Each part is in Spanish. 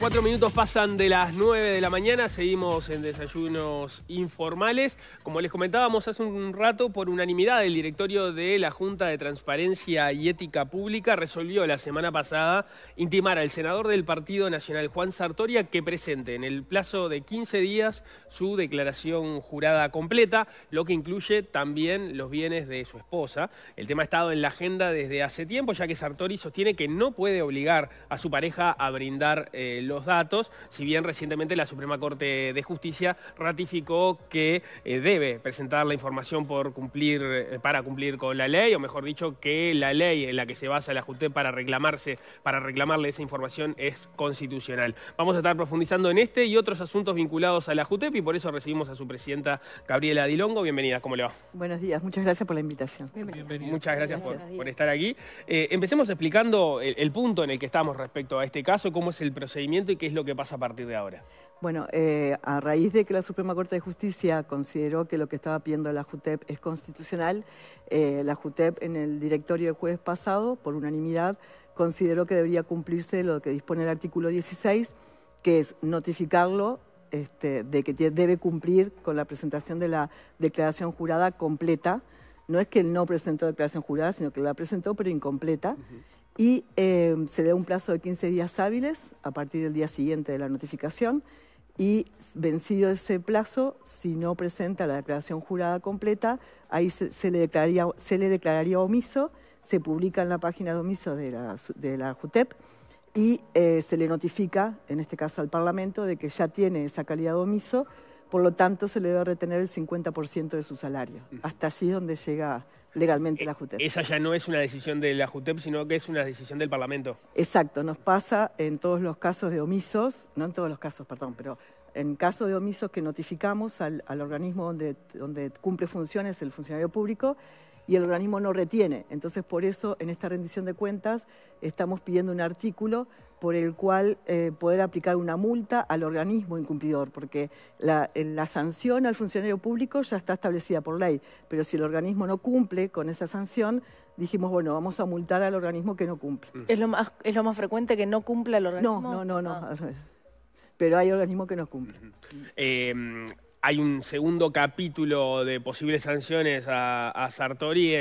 Cuatro minutos pasan de las nueve de la mañana, seguimos en desayunos informales. Como les comentábamos hace un rato, por unanimidad el directorio de la Junta de Transparencia y Ética Pública resolvió la semana pasada intimar al senador del Partido Nacional, Juan Sartoria, que presente en el plazo de quince días su declaración jurada completa, lo que incluye también los bienes de su esposa. El tema ha estado en la agenda desde hace tiempo, ya que Sartori sostiene que no puede obligar a su pareja a brindar el eh, los datos, si bien recientemente la Suprema Corte de Justicia ratificó que eh, debe presentar la información por cumplir, eh, para cumplir con la ley, o mejor dicho, que la ley en la que se basa la JUTEP para reclamarse, para reclamarle esa información es constitucional. Vamos a estar profundizando en este y otros asuntos vinculados a la JUTEP y por eso recibimos a su presidenta Gabriela Dilongo. Bienvenida, ¿cómo le va? Buenos días, muchas gracias por la invitación. Muchas gracias, por, estar aquí. Eh, empecemos explicando el punto en el que estamos respecto a este caso, cómo es el procedimiento y qué es lo que pasa a partir de ahora. Bueno, eh, a raíz de que la Suprema Corte de Justicia consideró que lo que estaba pidiendo la JUTEP es constitucional, eh, la JUTEP en el directorio de jueves pasado, por unanimidad, consideró que debería cumplirse lo que dispone el artículo 16, que es notificarlo este, de que debe cumplir con la presentación de la declaración jurada completa. No es que él no presentó declaración jurada, sino que la presentó pero incompleta y eh, se da un plazo de 15 días hábiles a partir del día siguiente de la notificación y vencido ese plazo, si no presenta la declaración jurada completa, ahí se, le, declararía, omiso, se publica en la página de omiso de la, de JUTEP y eh, se le notifica, en este caso al Parlamento, de que ya tiene esa calidad de omiso por lo tanto se le debe retener el 50% de su salario. Hasta allí donde llega legalmente la JUTEP. Esa ya no es una decisión de la JUTEP, sino que es una decisión del Parlamento. Exacto, nos pasa en todos los casos de omisos, no en todos los casos, perdón, pero en casos de omisos que notificamos al, organismo donde cumple funciones el funcionario público, y el organismo no retiene. Entonces, por eso, en esta rendición de cuentas, estamos pidiendo un artículo por el cual eh, poder aplicar una multa al organismo incumplidor, porque la, sanción al funcionario público ya está establecida por ley, pero si el organismo no cumple con esa sanción, dijimos, bueno, vamos a multar al organismo que no cumple. ¿Es lo más, es lo más frecuente que no cumpla el organismo? No, no, no, no. Ah. pero hay organismos que no cumplen. Em, hay un segundo capítulo de posibles sanciones a, a Sartori,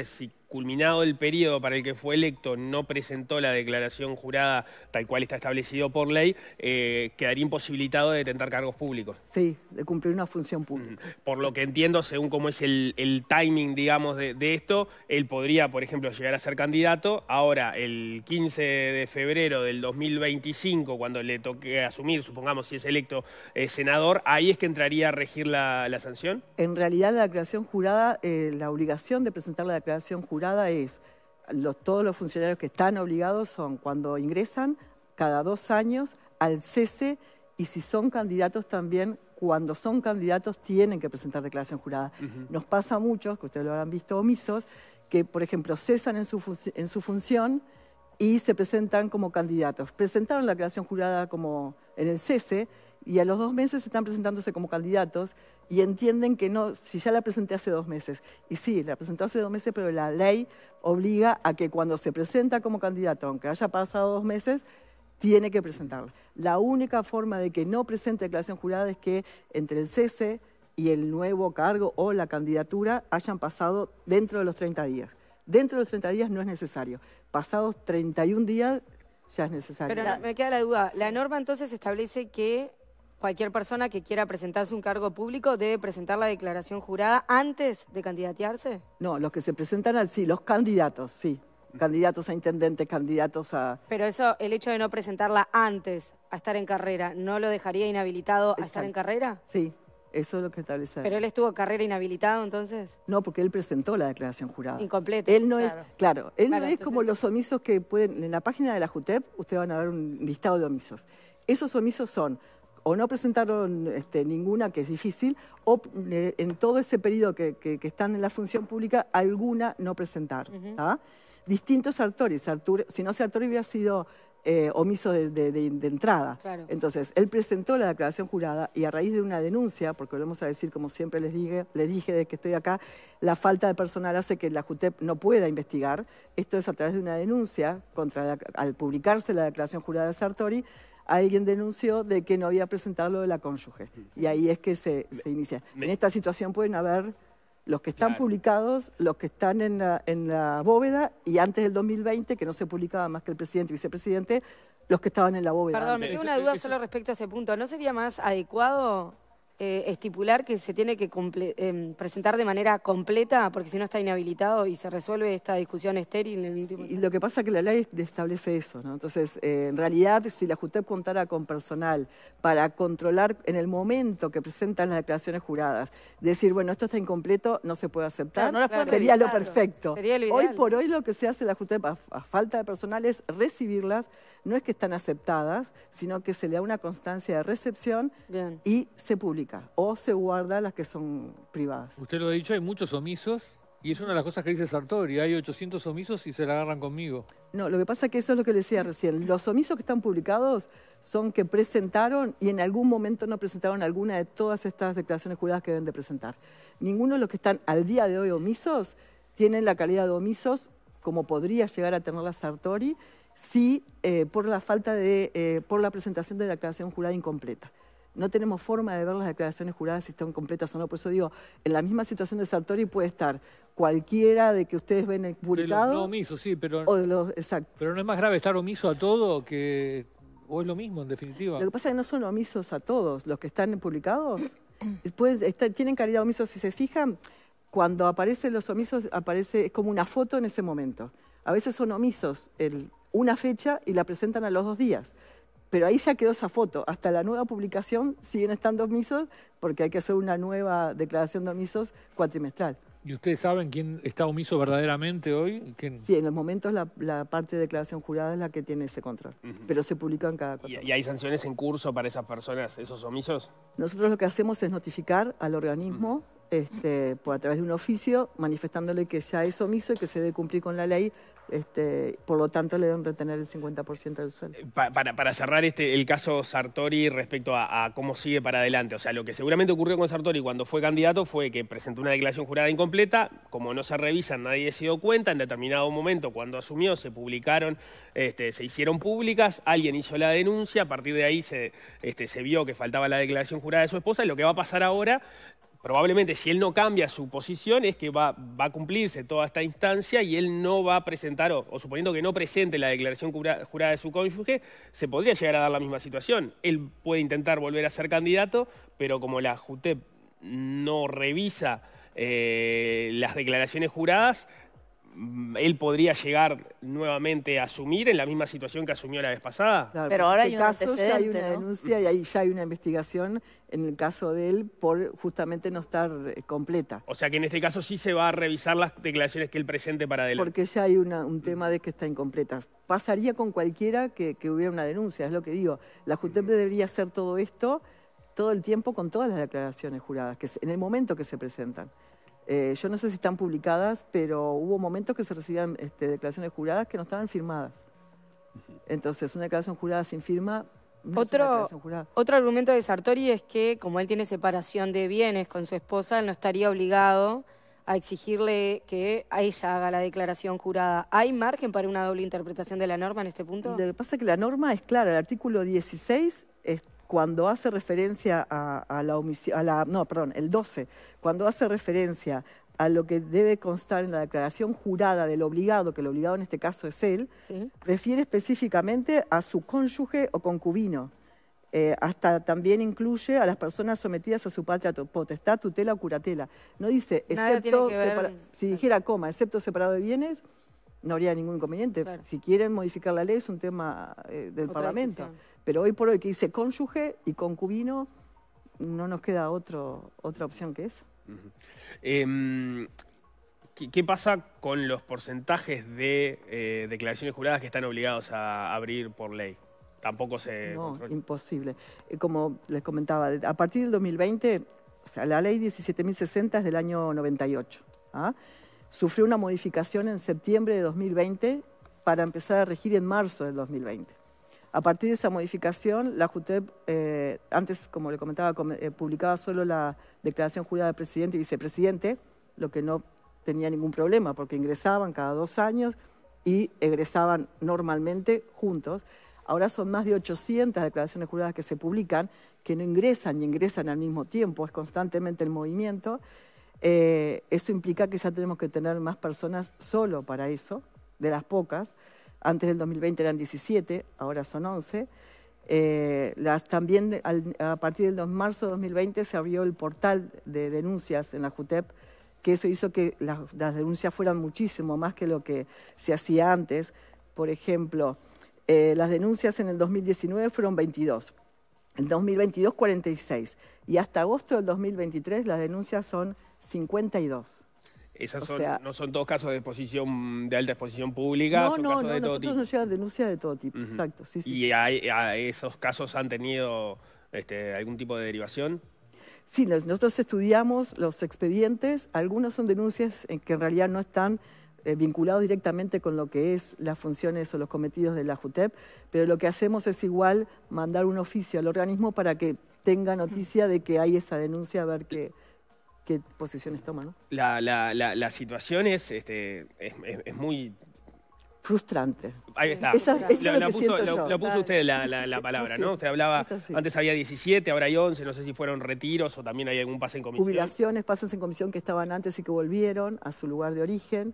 culminado el periodo para el que fue electo, no presentó la declaración jurada tal cual está establecido por ley, eh, quedaría imposibilitado de detentar cargos públicos. Sí, de cumplir una función pública. Por lo que entiendo, según cómo es el, timing, digamos, de, esto, él podría, por ejemplo, llegar a ser candidato. Ahora, el 15 de febrero del 2025, cuando le toque asumir, supongamos, si es electo eh, senador, ahí es que entraría a regir la, sanción. En realidad, la declaración jurada, eh, la obligación de presentar la declaración jurada, jurada es, los, todos los funcionarios que están obligados son cuando ingresan cada dos años al cese y si son candidatos también, cuando son candidatos tienen que presentar declaración jurada. Nos pasa a muchos, que ustedes lo habrán visto omisos, que por ejemplo cesan en su, en su función y se presentan como candidatos. Presentaron la declaración jurada como en el cese y a los dos meses están presentándose como candidatos y entienden que no, si ya la presenté hace dos meses, y sí, la presentó hace dos meses, pero la ley obliga a que cuando se presenta como candidato, aunque haya pasado dos meses, tiene que presentarla. La única forma de que no presente declaración jurada es que entre el cese y el nuevo cargo o la candidatura hayan pasado dentro de los 30 días. Dentro de los 30 días no es necesario. Pasados 31 días ya es necesario. Pero me queda la duda. La norma entonces establece que Cualquier persona que quiera presentarse un cargo público debe presentar la declaración jurada antes de candidatearse. No, los que se presentan, sí, los candidatos, sí. Candidatos a intendentes, candidatos a... Pero eso, el hecho de no presentarla antes a estar en carrera, ¿no lo dejaría inhabilitado a estar en carrera? Sí, eso es lo que establece. ¿Pero él estuvo en carrera inhabilitado entonces? No, porque él presentó la declaración jurada. Incompleta. Él no claro. es, claro, él no es como los omisos que pueden, en la página de la JUTEP, ustedes van a ver un listado de omisos. Esos omisos son o no presentaron este, ninguna, que es difícil, o eh, en todo ese periodo que, están en la función pública, alguna no presentar. Distinto ¿ah? Distintos Sartori, si no Sartori hubiera sido eh, omiso de, entrada. Entonces, él presentó la declaración jurada y a raíz de una denuncia, porque volvemos a decir, como siempre les dije, les dije desde que estoy acá, la falta de personal hace que la JUTEP no pueda investigar. Esto es a través de una denuncia contra al publicarse la declaración jurada de Sartori, alguien denunció de que no había presentado lo de la cónyuge. Y ahí es que se, inicia. En esta situación pueden haber los que están publicados, los que están en la, bóveda y antes del 2020, que no se publicaba más que el presidente y vicepresidente, los que estaban en la bóveda. Perdón, me tengo una duda solo respecto a ese punto. ¿No sería más adecuado eh, estipular que se tiene que em, presentar de manera completa, porque si no está inhabilitado y se resuelve esta discusión estéril. y lo que pasa es que la ley establece eso, ¿no? Entonces, eh, en realidad, si la JUTEP contara con personal para controlar en el momento que presentan las declaraciones juradas, decir, bueno, esto está incompleto, no se puede aceptar, sería lo perfecto. hoy por hoy lo que se hace la JUTEP a, falta de personal es recibirlas, no es que están aceptadas, sino que se le da una constancia de recepción y se publica o se guarda las que son privadas. Usted lo ha dicho, hay muchos omisos y es una de las cosas que dice Sartori, hay 800 omisos y se la agarran conmigo. No, lo que pasa es que eso es lo que le decía recién, los omisos que están publicados son que presentaron y en algún momento no presentaron alguna de todas estas declaraciones juradas que deben de presentar. Ninguno de los que están al día de hoy omisos tienen la calidad de omisos como podría llegar a tener la Sartori si eh, por la falta de, eh, por la presentación de la declaración jurada incompleta no tenemos forma de ver las declaraciones juradas si están completas o no. Por eso digo, en la misma situación de Sartori puede estar cualquiera de que ustedes ven publicado. Pero no sí, pero. exacto. Pero no es más grave estar omiso a todo que. O es lo mismo, en definitiva. Lo que pasa es que no son omisos a todos. Los que están publicados después tienen calidad de omiso. Si se fijan, cuando aparecen los omisos, aparece es como una foto en ese momento. A veces son omisos una fecha y la presentan a los dos días. Pero ahí ya quedó esa foto. Hasta la nueva publicación siguen estando omisos porque hay que hacer una nueva declaración de omisos cuatrimestral. ¿Y ustedes saben quién está omiso verdaderamente hoy? Sí, en los momentos la, parte de declaración jurada es la que tiene ese control, pero se publica en cada ¿Y, hay sanciones en curso para esas personas, esos omisos? Nosotros lo que hacemos es notificar al organismo este, por a través de un oficio manifestándole que ya es omiso y que se debe cumplir con la ley. Este, por lo tanto, le deben retener el 50% del sueldo. para, cerrar este, el caso Sartori respecto a, cómo sigue para adelante, o sea, lo que seguramente ocurrió con Sartori cuando fue candidato fue que presentó una declaración jurada incompleta, como no se revisa, nadie se dio cuenta, en determinado momento cuando asumió se publicaron, este, se hicieron públicas, alguien hizo la denuncia, a partir de ahí se este, vio que faltaba la declaración jurada de su esposa, y lo que va a pasar ahora probablemente si él no cambia su posición es que va, va a cumplirse toda esta instancia y él no va a presentar, o, suponiendo que no presente la declaración jurada de su cónyuge, se podría llegar a dar la misma situación. Él puede intentar volver a ser candidato, pero como la JUTEP no revisa eh, las declaraciones juradas, Mm, él podría llegar nuevamente a asumir en la misma situación que asumió la vez pasada. Pero ahora hay, este un caso, ya hay una denuncia y ahí ya hay una investigación en el caso de él por justamente no estar eh, completa. O sea que en este caso sí se va a revisar las declaraciones que él presente para adelante. Porque ya hay un tema de que está incompleta. Pasaría con cualquiera que, hubiera una denuncia, es lo que digo. La JUTEP debería hacer todo esto todo el tiempo con todas las declaraciones juradas, que en el momento que se presentan. Eh, yo no sé si están publicadas, pero hubo momentos que se recibían este, declaraciones juradas que no estaban firmadas. Entonces, una declaración jurada sin firma. otro, otro argumento de Sartori es que, como él tiene separación de bienes con su esposa, él no estaría obligado a exigirle que a ella haga la declaración jurada. ¿Hay margen para una doble interpretación de la norma en este punto? Lo que pasa es que la norma es clara, el artículo 16 es cuando hace referencia a, la omisión, no, perdón, el 12, cuando hace referencia a lo que debe constar en la declaración jurada del obligado, que el obligado en este caso es él, refiere específicamente a su cónyuge o concubino. Eh, hasta también incluye a las personas sometidas a su patria potestad, tutela o curatela. No dice, excepto, si dijera coma, excepto separado de bienes, no habría ningún inconveniente. Si quieren modificar la ley es un tema eh, del Parlamento. Pero hoy por hoy que dice cónyuge y concubino, no nos queda otro, otra opción que esa. Em, ¿qué, pasa con los porcentajes de eh, declaraciones juradas que están obligados a abrir por ley? Tampoco se... No, imposible. Eh, como les comentaba, a partir del 2020, o sea, la ley 17.060 es del año 98. ¿ah? sufrió una modificación en septiembre de 2020 para empezar a regir en marzo del 2020. A partir de esa modificación, la JUTEP, eh, antes, como le comentaba, eh, publicaba solo la declaración jurada del presidente y vicepresidente, lo que no tenía ningún problema, porque ingresaban cada dos años y egresaban normalmente juntos. Ahora son más de 800 declaraciones juradas que se publican, que no ingresan y ingresan al mismo tiempo, es constantemente el movimiento. Eh, eso implica que ya tenemos que tener más personas solo para eso, de las pocas. Antes del 2020 eran 17, ahora son 11. Eh, las, también a partir del 2 de marzo de 2020 se abrió el portal de denuncias en la JUTEP, que eso hizo que las, denuncias fueran muchísimo más que lo que se hacía antes. Por ejemplo, eh, las denuncias en el 2019 fueron 22, en 2022 46 y hasta agosto del 2023 las denuncias son 52. no son todos casos de exposición, de alta exposición pública, no, no, de nos denuncias de todo tipo, exacto. ¿Y a, esos casos han tenido este, algún tipo de derivación? Sí, nosotros estudiamos los expedientes, algunos son denuncias en eh, que en realidad no están eh, vinculados directamente con lo que es las funciones o los cometidos de la JUTEP, pero lo que hacemos es igual mandar un oficio al organismo para que tenga noticia de que hay esa denuncia, a ver qué qué posiciones toma, ¿no? La, situación es, este, es, muy frustrante. Ahí está. Esa, la, la, puso, puso, usted la, palabra, ¿no? Usted hablaba, antes había 17, ahora hay 11, no sé si fueron retiros o también hay algún pase en comisión. Jubilaciones, pases en comisión que estaban antes y que volvieron a su lugar de origen.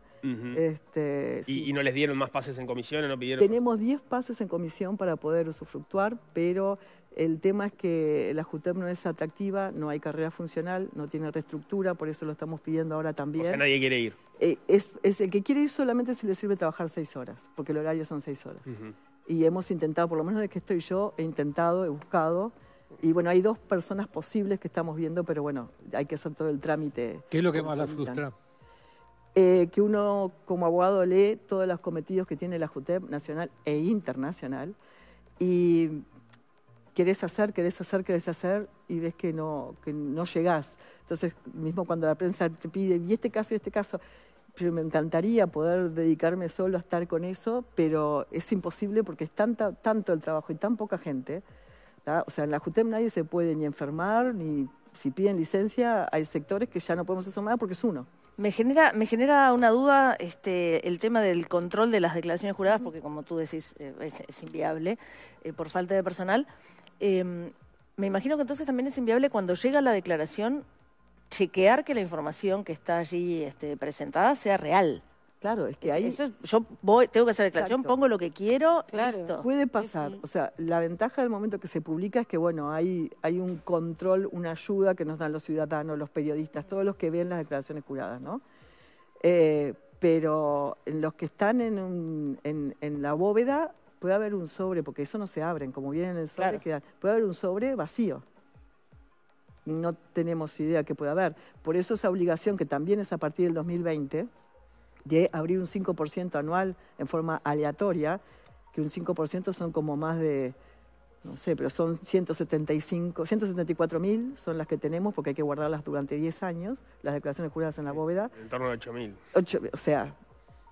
este, ¿Y, ¿Y, no les dieron más pases en comisión? ¿o no pidieron? Tenemos 10 pases en comisión para poder usufructuar, pero el tema es que la JUTEP no es atractiva, no hay carrera funcional, no tiene reestructura, por eso lo estamos pidiendo ahora también. O sea, nadie quiere ir. Eh, es, el que quiere ir solamente si le sirve trabajar seis horas, porque el horario son seis horas. Y hemos intentado, por lo menos desde que estoy yo, he intentado, he buscado. Y bueno, hay dos personas posibles que estamos viendo, pero bueno, hay que hacer todo el trámite. ¿Qué es lo que más la frustra? Eh, que uno como abogado lee todos los cometidos que tiene la JUTEP nacional e internacional y querés hacer, querés hacer, querés hacer y ves que no, que no llegás. Entonces, mismo cuando la prensa te pide, y este caso y este caso, pero me encantaría poder dedicarme solo a estar con eso, pero es imposible porque es tanto el trabajo y tan poca gente. O sea, en la JUTEM nadie se puede ni enfermar, ni si piden licencia, hay sectores que ya no podemos hacer porque es uno. Me genera, me genera una duda este, el tema del control de las declaraciones juradas, porque como tú decís, eh, es, inviable eh, por falta de personal. Em, me imagino que entonces también es inviable cuando llega la declaración chequear que la información que está allí este, presentada sea real. Claro, es que ahí... yo tengo que hacer declaración, pongo lo que quiero, claro. Puede pasar, o sea, la ventaja del momento que se publica es que, bueno, hay, hay un control, una ayuda que nos dan los ciudadanos, los periodistas, todos los que ven las declaraciones curadas, ¿no? Eh, pero los que están en, en, la bóveda puede haber un sobre, porque eso no se abren, como vienen en el sobre, puede haber un sobre vacío no tenemos idea que pueda haber. Por eso esa obligación, que también es a partir del 2020, de abrir un 5% anual en forma aleatoria, que un 5% son como más de, no sé, pero son y mil son las que tenemos porque hay que guardarlas durante 10 años, las declaraciones juradas en la bóveda. En torno a 8 O sea,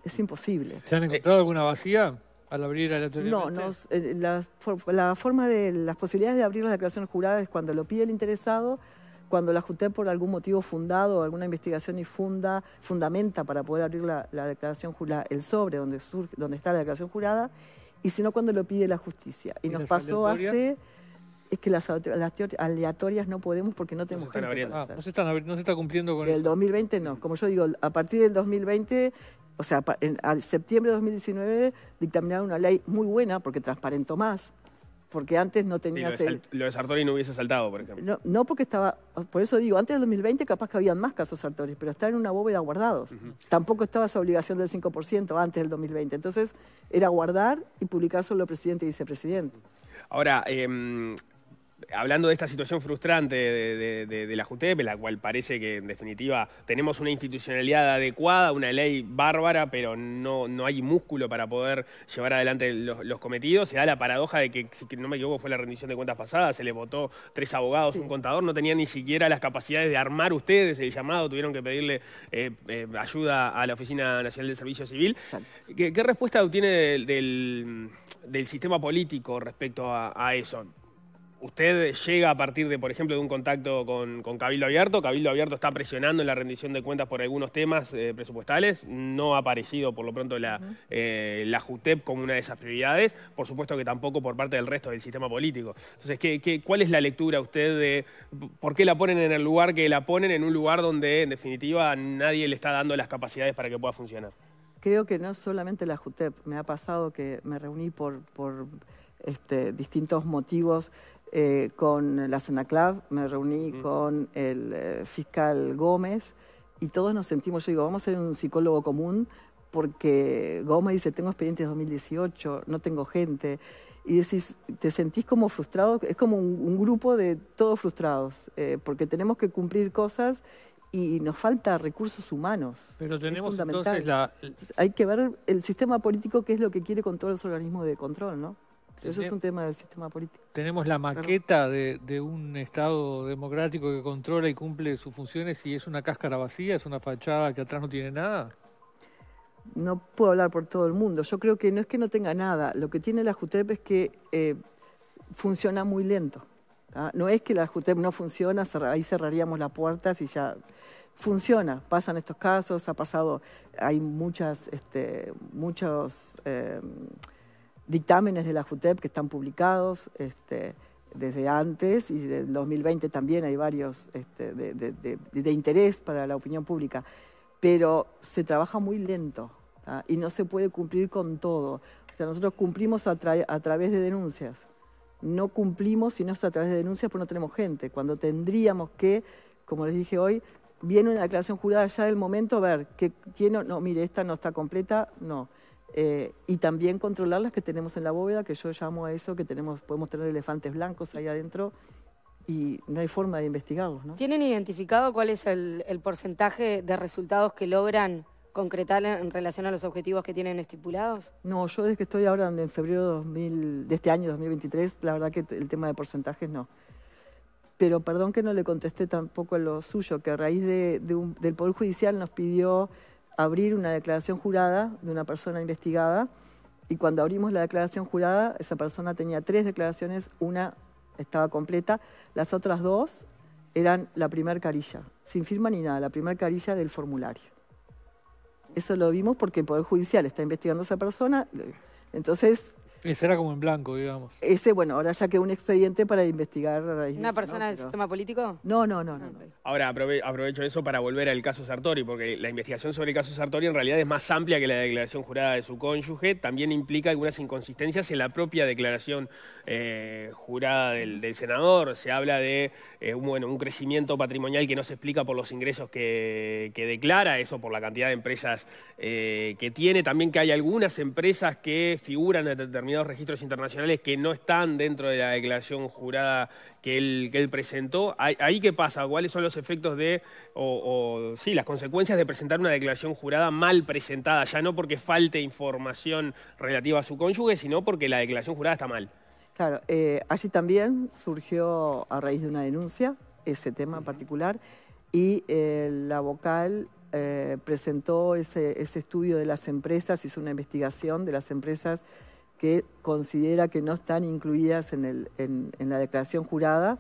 es imposible. ¿Se han encontrado eh, alguna vacía al abrir aleatoriamente? No, no, eh, la, la, forma de, las posibilidades de abrir las declaraciones juradas es cuando lo pide el interesado cuando la junté por algún motivo fundado, alguna investigación y funda, fundamenta para poder abrir la, declaración el sobre donde, surge, donde está la declaración jurada, y si no, cuando lo pide la justicia. Y, nos pasó hace es que las, las aleatorias no podemos porque no tenemos no gente ah, no, se están no, se está cumpliendo con el 2020 no. Como yo digo, a partir del 2020, o sea, en, septiembre de 2019 dictaminaron una ley muy buena porque transparentó más, porque antes no tenías... lo, de, Sartori no hubiese saltado, por ejemplo. No, no, porque estaba... Por eso digo, antes del 2020 capaz que habían más casos Sartori, pero estaban en una bóveda guardados. Tampoco estaba esa obligación del 5% antes del 2020. Entonces, era guardar y publicar solo presidente y vicepresidente. Ahora, em, hablando de esta situación frustrante de, la JUTEP, la cual parece que en definitiva tenemos una institucionalidad adecuada, una ley bárbara, pero no, hay músculo para poder llevar adelante los, cometidos, se da la paradoja de que, si no me equivoco, fue la rendición de cuentas pasada, se le votó tres abogados, un contador, no tenían ni siquiera las capacidades de armar ustedes el llamado, tuvieron que pedirle eh, eh, ayuda a la Oficina Nacional del Servicio Civil. ¿Qué, respuesta obtiene del, sistema político respecto a eso? usted llega a partir de, por ejemplo, de un contacto con, Cabildo Abierto. Cabildo Abierto está presionando en la rendición de cuentas por algunos temas eh, presupuestales. No ha aparecido, por lo pronto, eh, la, JUTEP como una de esas prioridades. Por supuesto que tampoco por parte del resto del sistema político. Entonces, cuál es la lectura usted de por qué la ponen en el lugar que la ponen, en un lugar donde, en definitiva, nadie le está dando las capacidades para que pueda funcionar? Creo que no solamente la JUTEP. Me ha pasado que me reuní por... Este, distintos motivos eh, con la Senaclav, me reuní con el eh, fiscal Gómez y todos nos sentimos, yo digo, vamos a ser un psicólogo común porque Gómez dice, tengo expedientes 2018, no tengo gente. Y decís, te sentís como frustrado, es como un, grupo de todos frustrados, eh, porque tenemos que cumplir cosas y nos falta recursos humanos. Pero tenemos entonces la... Hay que ver el sistema político qué es lo que quiere con todos los organismos de control, ¿no? Eso es un tema del sistema político. Tenemos la maqueta de, un Estado democrático que controla y cumple sus funciones y es una cáscara vacía, es una fachada que atrás no tiene nada. No puedo hablar por todo el mundo. Yo creo que no es que no tenga nada. Lo que tiene la JUTEP es que eh, funciona muy lento. No es que la JUTEP no funciona, ahí cerraríamos las puertas y ya funciona, pasan estos casos, ha pasado, hay muchas, este, muchos eh, dictámenes de la JUTEP que están publicados este, desde antes y del 2020 también hay varios este, de, interés para la opinión pública, pero se trabaja muy lento ¿ah? y no se puede cumplir con todo. O sea, nosotros cumplimos a, través de denuncias. No cumplimos si no es a través de denuncias porque no tenemos gente. Cuando tendríamos que, como les dije hoy, viene una declaración jurada ya del momento, a ver, que tiene, no, mire, esta no está completa, no. Eh, y también controlar las que tenemos en la bóveda, que yo llamo a eso que tenemos, podemos tener elefantes blancos ahí adentro y no hay forma de investigarlos. ¿no? ¿Tienen identificado cuál es el, porcentaje de resultados que logran concretar en relación a los objetivos que tienen estipulados? No, yo desde que estoy ahora en febrero de este año 2023, la verdad que el tema de porcentajes no. Pero perdón que no le contesté tampoco a lo suyo, que a raíz de, del Poder Judicial nos pidió abrir una declaración jurada de una persona investigada y cuando abrimos la declaración jurada, esa persona tenía tres declaraciones, una estaba completa, las otras dos eran la primer carilla, sin firma ni nada, la primer carilla del formulario. Eso lo vimos porque el Poder Judicial está investigando a esa persona, entonces ese era como en blanco, digamos. Ese, bueno, ahora ya que un expediente para investigar ¿Una persona del sistema político? No, no, no, Ahora aprovecho eso para volver al caso Sartori, porque la investigación sobre el caso Sartori en realidad es más amplia que la declaración jurada de su cónyuge, también implica algunas inconsistencias en la propia declaración eh, jurada del, senador. Se habla de eh, un, bueno, un crecimiento patrimonial que no se explica por los ingresos que, declara, eso por la cantidad de empresas eh, que tiene, también que hay algunas empresas que figuran en determinadas registros internacionales que no están dentro de la declaración jurada que él, que él presentó. ¿Ahí qué pasa? ¿Cuáles son los efectos de, o, sí, las consecuencias de presentar una declaración jurada mal presentada? Ya no porque falte información relativa a su cónyuge, sino porque la declaración jurada está mal. Claro, eh, allí también surgió a raíz de una denuncia ese tema particular y eh, la vocal eh, presentó ese, ese, estudio de las empresas, hizo una investigación de las empresas que considera que no están incluidas en, el, en, la declaración jurada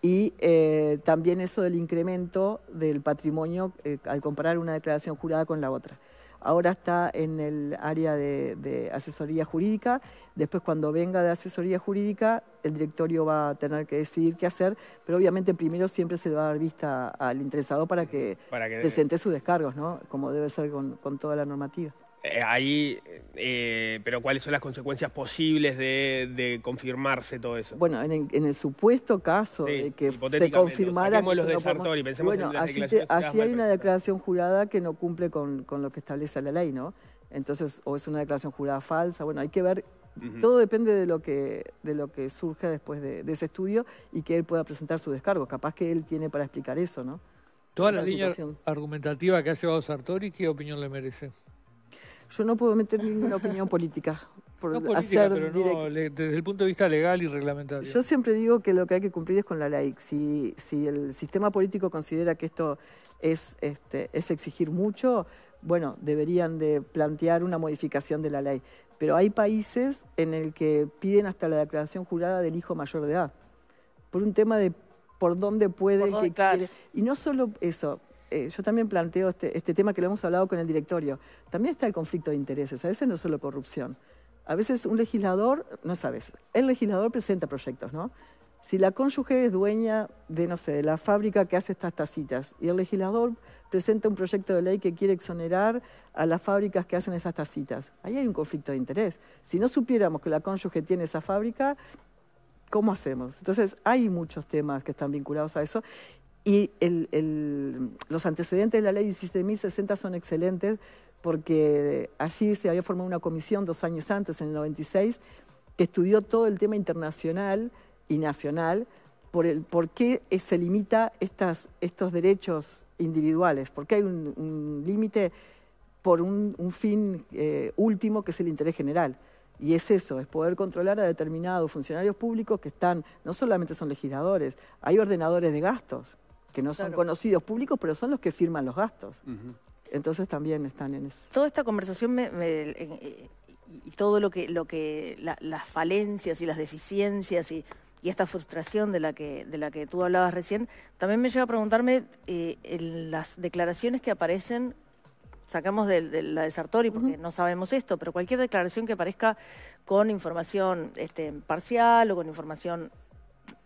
y eh, también eso del incremento del patrimonio eh, al comparar una declaración jurada con la otra. Ahora está en el área de, asesoría jurídica, después cuando venga de asesoría jurídica el directorio va a tener que decidir qué hacer, pero obviamente primero siempre se le va a dar vista al interesado para que, presente sus descargos, ¿no? como debe ser con toda la normativa. Eh, ahí, eh, pero ¿cuáles son las consecuencias posibles de, confirmarse todo eso? Bueno, en el, supuesto caso de que se confirmara... los de Sartori, pensemos bueno, en allí, hay una declaración jurada que no cumple con, con, lo que establece la ley, ¿no? Entonces, o es una declaración jurada falsa, bueno, hay que ver... Todo depende de lo que, de lo que surja después de, ese estudio y que él pueda presentar su descargo. Capaz que él tiene para explicar eso, ¿no? Toda la línea argumentativa que ha llevado Sartori, ¿qué opinión le merece? Yo no puedo meter ninguna opinión política. no política, pero desde el punto de vista legal y reglamentario. Yo siempre digo que lo que hay que cumplir es con la ley. Si, si el sistema político considera que esto este, es, exigir mucho, bueno, deberían de plantear una modificación de la ley. Pero hay países en el que piden hasta la declaración jurada del hijo mayor de edad, por un tema de por dónde puede... que, y no solo eso, eh, yo también planteo este, este, tema que lo hemos hablado con el directorio. También está el conflicto de intereses, a veces no solo corrupción. A veces un legislador, no sabes, el legislador presenta proyectos, ¿no? Si la cónyuge es dueña de, no sé, de la fábrica que hace estas tacitas y el legislador presenta un proyecto de ley que quiere exonerar a las fábricas que hacen esas tacitas, ahí hay un conflicto de interés. Si no supiéramos que la cónyuge tiene esa fábrica, ¿cómo hacemos? Entonces, hay muchos temas que están vinculados a eso y los antecedentes de la ley 17.060 son excelentes porque allí se había formado una comisión dos años antes, en el 96, que estudió todo el tema internacional y nacional por, el, por qué se limita estas, estos derechos individuales, por qué hay un, límite por un, fin eh, último que es el interés general. Y es eso, es poder controlar a determinados funcionarios públicos que están, no solamente son legisladores, hay ordenadores de gastos que no son conocidos públicos, pero son los que firman los gastos. Entonces también están en eso. Toda esta conversación eh, y todo lo que, lo que las falencias y las deficiencias y, esta frustración de la, que, de la que tú hablabas recién, también me lleva a preguntarme eh, las declaraciones que aparecen sacamos de, la de Sartori porque no sabemos esto, pero cualquier declaración que aparezca con información este, parcial o con información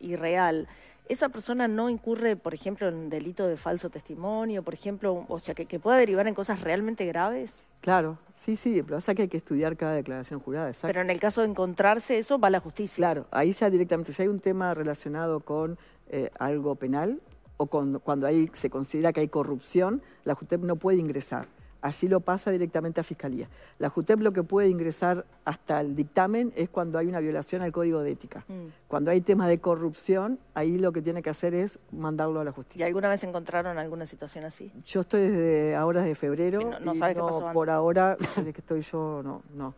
irreal, esa persona no incurre, por ejemplo, en delito de falso testimonio, por ejemplo, o sea, que, pueda derivar en cosas realmente graves. Claro, sí, sí, pero pasa que hay que estudiar cada declaración jurada, Pero en el caso de encontrarse eso, va a la justicia. Claro, ahí ya directamente, si hay un tema relacionado con eh, algo penal o cuando ahí se considera que hay corrupción, la justicia no puede ingresar. Allí lo pasa directamente a Fiscalía. La JUTEP lo que puede ingresar hasta el dictamen es cuando hay una violación al código de ética. Mm. Cuando hay temas de corrupción, ahí lo que tiene que hacer es mandarlo a la justicia. ¿Y alguna vez encontraron alguna situación así? Yo estoy desde ahora, de febrero. Y no, qué pasó Por ahora, desde que estoy yo, no,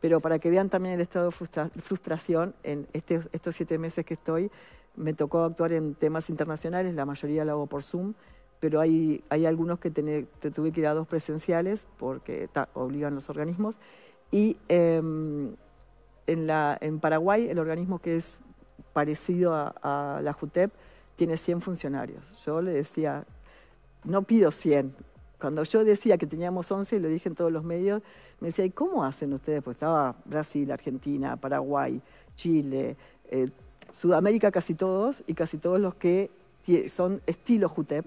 Pero para que vean también el estado de frustración en este, estos siete meses que estoy, me tocó actuar en temas internacionales, la mayoría lo hago por Zoom pero hay, algunos que te tuve que ir a dos presenciales porque obligan los organismos. Y em, en, la, en Paraguay, el organismo que es parecido a, la JUTEP tiene 100 funcionarios. Yo le decía, no pido 100, cuando yo decía que teníamos 11 y lo dije en todos los medios, me decía, ¿y cómo hacen ustedes? Pues estaba Brasil, Argentina, Paraguay, Chile, eh, Sudamérica casi todos y casi todos los que son estilo JUTEP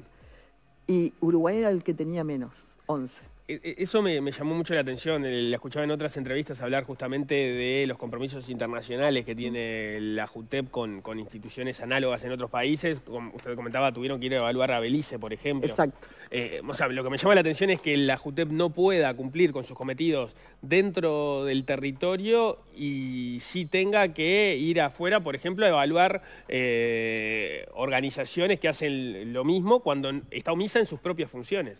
y Uruguay era el que tenía menos, once. E, e, eso me, llamó mucho la atención. La escuchaba en otras entrevistas hablar justamente de los compromisos internacionales que tiene la JUTEP con, instituciones análogas en otros países. Como usted comentaba, tuvieron que ir a evaluar a Belice, por ejemplo. Exacto. Eh, o sea, lo que me llama la atención es que la JUTEP no pueda cumplir con sus cometidos dentro del territorio y sí tenga que ir afuera, por ejemplo, a evaluar eh, organizaciones que hacen lo mismo cuando está omisa en sus propias funciones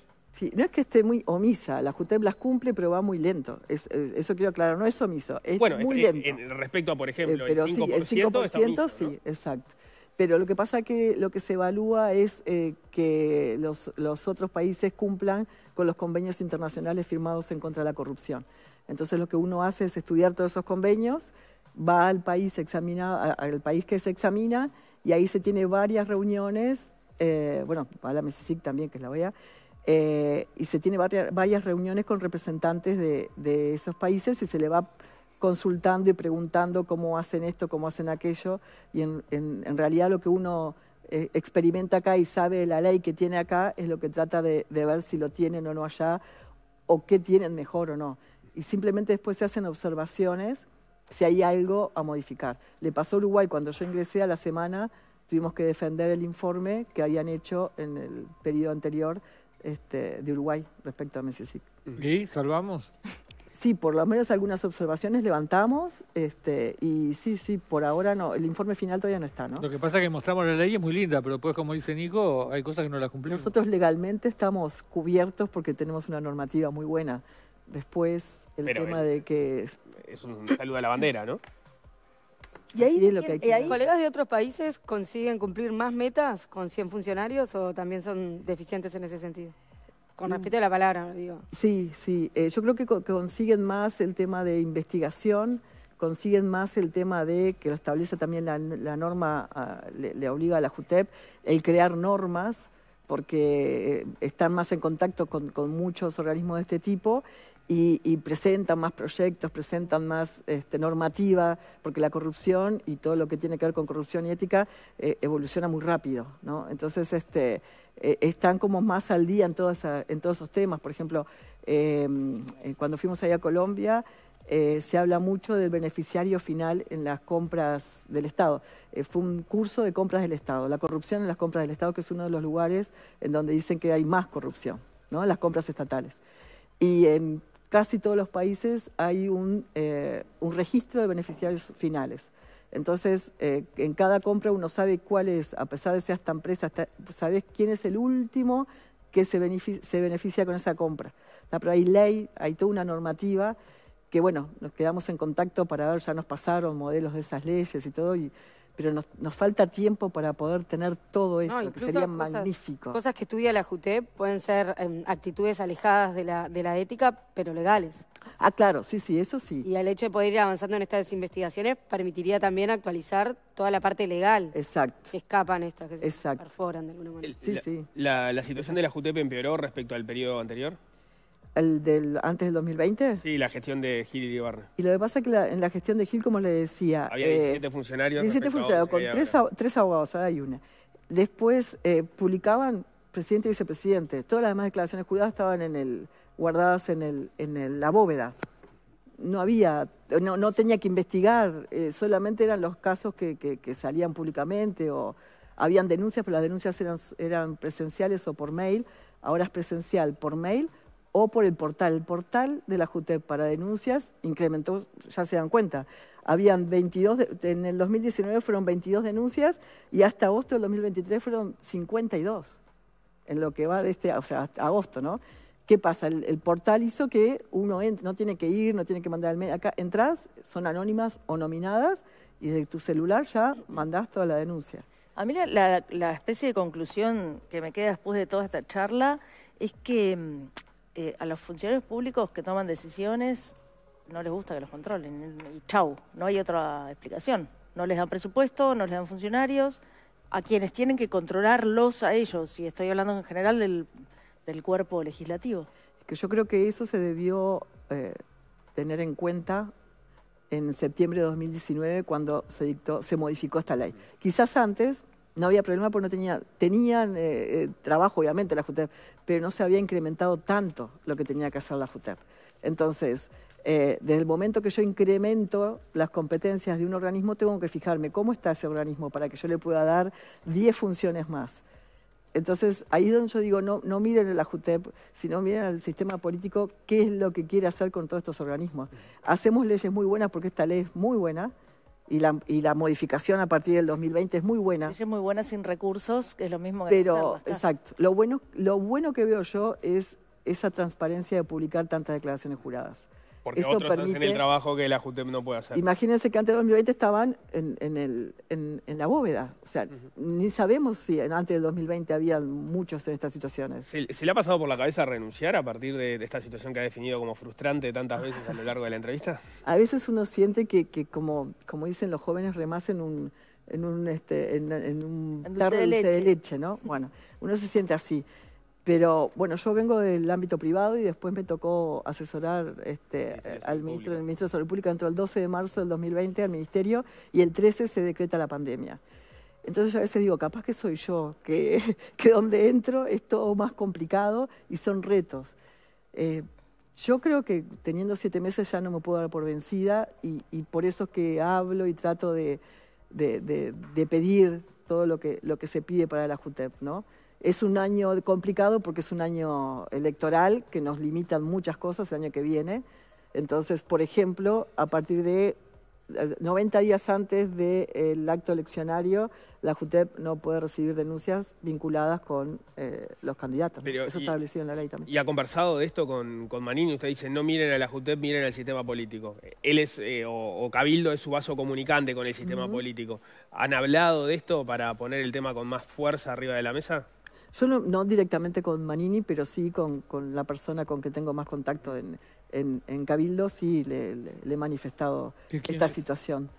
no es que esté muy omisa, la JUTEP las cumple, pero va muy lento. eso quiero aclarar, no es omiso, es muy lento. respecto a, por eh, ejemplo, el 5%, sí, el sí, exacto. Pero lo que pasa que lo que se evalúa es eh, que los, los otros países cumplan con los convenios internacionales firmados en contra de la corrupción. Entonces lo que uno hace es estudiar todos esos convenios, va al país, examina, al país que se examina y ahí se tiene varias reuniones, eh, bueno, para la MESIC también, que es la OEA, eh, y se tiene varias, reuniones con representantes de, esos países y se le va consultando y preguntando cómo hacen esto, cómo hacen aquello, y en, realidad lo que uno eh, experimenta acá y sabe de la ley que tiene acá es lo que trata de, de ver si lo tienen o no allá, o qué tienen mejor o no. Y simplemente después se hacen observaciones si hay algo a modificar. Le pasó a Uruguay cuando yo ingresé a la semana, tuvimos que defender el informe que habían hecho en el periodo anterior este, de Uruguay respecto a Mississippi. ¿Y salvamos? Sí, por lo menos algunas observaciones levantamos este, y sí, sí, por ahora no, el informe final todavía no está, ¿no? Lo que pasa es que mostramos la ley es muy linda, pero pues como dice Nico, hay cosas que no la cumplimos. Nosotros legalmente estamos cubiertos porque tenemos una normativa muy buena. Después el tema de que... Es un saludo a la bandera, ¿no? Y ahí, colegas de otros países consiguen cumplir más metas con 100 funcionarios o también son deficientes en ese sentido. Con mm. respeto a la palabra, digo. Sí, sí. Eh, yo creo que consiguen más el tema de investigación, consiguen más el tema de que lo establece también la, norma, ah, le, obliga a la JUTEP, el crear normas, porque eh, están más en contacto con muchos organismos de este tipo y, presentan más proyectos, presentan más este, normativa, porque la corrupción y todo lo que tiene que ver con corrupción y ética eh, evoluciona muy rápido, ¿no? Entonces, este, eh, están como más al día en, esa, en todos esos temas. Por ejemplo, em, eh, cuando fuimos ahí a Colombia, se habla mucho del beneficiario final en las compras del Estado. fue un curso de compras del Estado, la corrupción en las compras del Estado, que es uno de los lugares en donde dicen que hay más corrupción, ¿no? las compras estatales. Y en casi todos los países hay un, eh, un registro de beneficiarios finales. Entonces, eh, en cada compra uno sabe cuál es, a pesar de ser esta empresa, sabes quién es el último que se beneficia, se beneficia con esa compra. Pero hay ley, hay toda una normativa que, bueno, nos quedamos en contacto para ver, ya nos pasaron modelos de esas leyes y todo, y pero nos, falta tiempo para poder tener todo eso, que sería cosas, magnífico. Cosas que estudia la JUTEP pueden ser em, actitudes alejadas de la, ética, pero legales. Ah, claro, sí, sí, eso sí. Y el hecho de poder ir avanzando en estas investigaciones permitiría también actualizar toda la parte legal. Exacto. Que escapan estas, que se perforan de alguna manera. sí, la, sí. La, situación de la JUTEP empeoró respecto al periodo anterior? antes del 2020? Sí, la gestión de Gil y Ibarra. Y lo que pasa es que en la gestión de Gil, como le decía... Había 17 eh, funcionarios. 17 funcionarios, con tres, tres, abogados, ahora hay una. Después eh, publicaban presidente y vicepresidente. Todas las demás declaraciones juradas estaban en el, guardadas en, el, en la bóveda. No había, no, no tenía que investigar, eh, solamente eran los casos que, que, salían públicamente o habían denuncias, pero las denuncias eran, eran presenciales o por mail. Ahora es presencial por mail o por el portal. El portal de la JUTEP para denuncias incrementó, ya se dan cuenta, habían 22, en el 2019 fueron 22 denuncias y hasta agosto del 2023 fueron 52, en lo que va de este, o sea, hasta agosto, ¿no? ¿Qué pasa? El, portal hizo que uno no tiene que ir, no tiene que mandar al mail. Acá entras, son anónimas o nominadas y desde tu celular ya mandás toda la denuncia. A mí la especie de conclusión que me queda después de toda esta charla es que mm, eh, a los funcionarios públicos que toman decisiones no les gusta que los controlen y chau, no hay otra explicación. No les dan presupuesto, no les dan funcionarios, a quienes tienen que controlarlos a ellos, y estoy hablando en general del, del cuerpo legislativo. Que yo creo que eso se debió eh, tener en cuenta en septiembre de 2019 cuando se dictó, se modificó esta ley. Quizás antes no había problema porque no tenía, tenían eh, eh, trabajo, obviamente, la JUTEP, pero no se había incrementado tanto lo que tenía que hacer la JUTEP. Entonces, eh, desde el momento que yo incremento las competencias de un organismo, tengo que fijarme cómo está ese organismo para que yo le pueda dar 10 funciones más. Entonces, ahí es donde yo digo, no, no miren la JUTEP, sino miren al sistema político qué es lo que quiere hacer con todos estos organismos. Hacemos leyes muy buenas porque esta ley es muy buena, y la, y la modificación a partir del 2020 es muy buena. Es muy buena sin recursos, que es lo mismo que... Pero, exacto. Lo bueno, lo bueno que veo yo es esa transparencia de publicar tantas declaraciones juradas. Porque Eso otros permite... hacen el trabajo que la JUTEP no puede hacer. Imagínense que antes del 2020 estaban en, en, el, en, en la bóveda. O sea, ni sabemos si antes del 2020 había muchos en estas situaciones. ¿Se, le ha pasado por la cabeza renunciar a partir de, esta situación que ha definido como frustrante tantas veces a lo largo de la entrevista? A veces uno siente que, que como, como dicen los jóvenes, remas en un en un este tarro de leche, ¿no? Bueno, uno se siente así. Pero bueno, yo vengo del ámbito privado y después me tocó asesorar este, al ministro, ministro de Salud Pública. Entró el 12 de marzo del 2020 al ministerio y el 13 se decreta la pandemia. Entonces a veces digo, capaz que soy yo, que, donde entro es todo más complicado y son retos. Eh, yo creo que teniendo siete meses ya no me puedo dar por vencida y, por eso es que hablo y trato de, pedir todo lo que, lo que se pide para la JUTEP, ¿no? Es un año complicado porque es un año electoral que nos limitan muchas cosas el año que viene. Entonces, por ejemplo, a partir de 90 eh, días antes del acto eleccionario, la JUTEP no puede recibir denuncias vinculadas con eh, los candidatos. Eso está establecido en la ley también. Y ha conversado de esto con, Manini. Usted dice, no miren a la JUTEP, miren al sistema político. Él es, eh, o, Cabildo es su vaso comunicante con el sistema político. ¿Han hablado de esto para poner el tema con más fuerza arriba de la mesa? Yo no, directamente con Manini, pero sí con, la persona con que tengo más contacto en, en, Cabildo, sí le, he manifestado esta situación.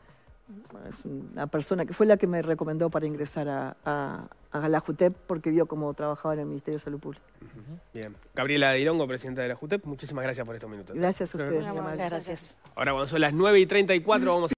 Es una persona que fue la que me recomendó para ingresar a, a, la JUTEP porque vio cómo trabajaba en el Ministerio de Salud Pública. Bien. Gabriela Dirongo, presidenta de la JUTEP, muchísimas gracias por estos minutos. Gracias a ustedes. Ahora cuando son las 9 y 34 vamos a...